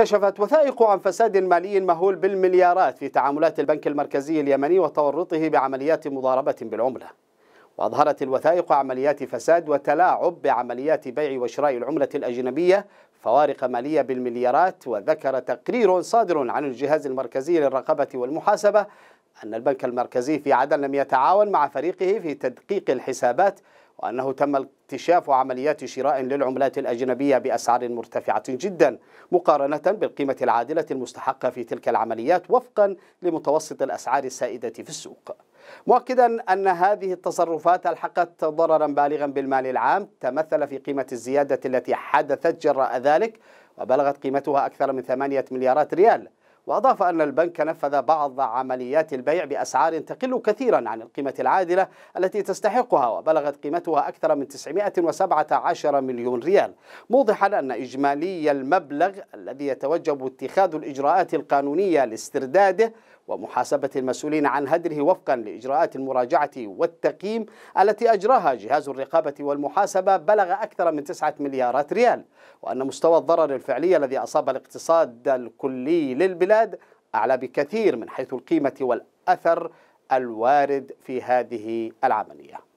كشفت وثائق عن فساد مالي مهول بالمليارات في تعاملات البنك المركزي اليمني وتورطه بعمليات مضاربة بالعملة وأظهرت الوثائق عمليات فساد وتلاعب بعمليات بيع وشراء العملة الأجنبية فوارق مالية بالمليارات وذكر تقرير صادر عن الجهاز المركزي للرقابة والمحاسبة أن البنك المركزي في عدن لم يتعاون مع فريقه في تدقيق الحسابات وأنه تم اكتشاف عمليات شراء للعملات الأجنبية بأسعار مرتفعة جدا مقارنة بالقيمة العادلة المستحقة في تلك العمليات وفقا لمتوسط الأسعار السائدة في السوق مؤكدا أن هذه التصرفات ألحقت ضررا بالغا بالمال العام تمثل في قيمة الزيادة التي حدثت جراء ذلك وبلغت قيمتها أكثر من 8 مليارات ريال وأضاف أن البنك نفذ بعض عمليات البيع بأسعار تقل كثيرا عن القيمة العادلة التي تستحقها وبلغت قيمتها أكثر من 917 مليون ريال موضحا أن إجمالي المبلغ الذي يتوجب اتخاذ الإجراءات القانونية لاسترداده ومحاسبة المسؤولين عن هدره وفقا لإجراءات المراجعة والتقييم التي أجراها جهاز الرقابة والمحاسبة بلغ أكثر من 9 مليارات ريال وأن مستوى الضرر الفعلي الذي أصاب الاقتصاد الكلي للبلاد البلاد أعلى بكثير من حيث القيمة والأثر الوارد في هذه العملية